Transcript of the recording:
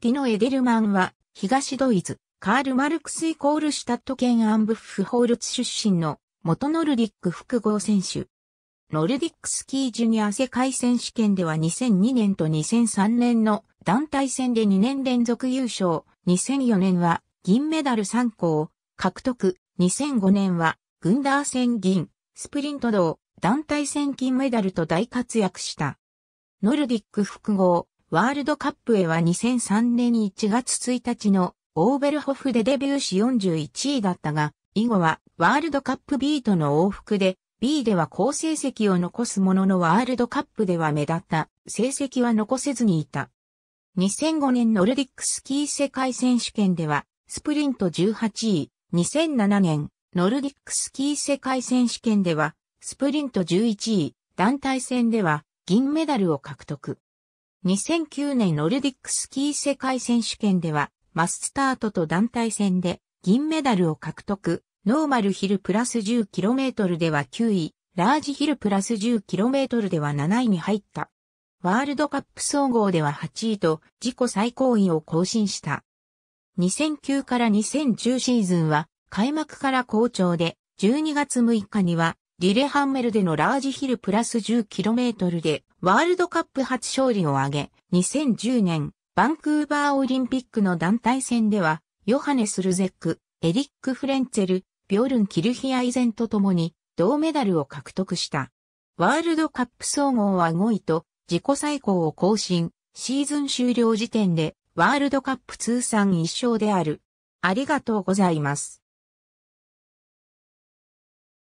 ティノ・エデルマンは、東ドイツ、カール・マルクスイコールシュタット県アンブッフホールツ出身の、元ノルディック複合選手。ノルディックスキージュニア世界選手権では2002年と2003年の団体戦で2年連続優勝、2004年は銀メダル3個を獲得、2005年はグンダー戦銀、スプリント同、団体戦金メダルと大活躍した。ノルディック複合、ワールドカップへは2003年1月1日のオーベルホフでデビューし41位だったが、以後はワールドカップ B との往復で、B では好成績を残すもののワールドカップでは目立った成績は残せずにいた。2005年ノルディックスキー世界選手権ではスプリント18位、2007年ノルディックスキー世界選手権ではスプリント11位、団体戦では銀メダルを獲得。2009年ノルディックスキー世界選手権では、マススタートと団体戦で銀メダルを獲得、ノーマルヒルプラス 10km では9位、ラージヒルプラス 10km では7位に入った。ワールドカップ総合では8位と自己最高位を更新した。2009から2010シーズンは開幕から好調で12月6日にはリレハンメルでのラージヒルプラス 10km でワールドカップ初勝利を挙げ、2010年バンクーバーオリンピックの団体戦では、ヨハネス・ルゼック、エリック・フレンツェル、ビョルン・キルヒアイゼンと共に銅メダルを獲得した。ワールドカップ総合は5位と自己最高を更新、シーズン終了時点でワールドカップ通算1勝である。ありがとうございます。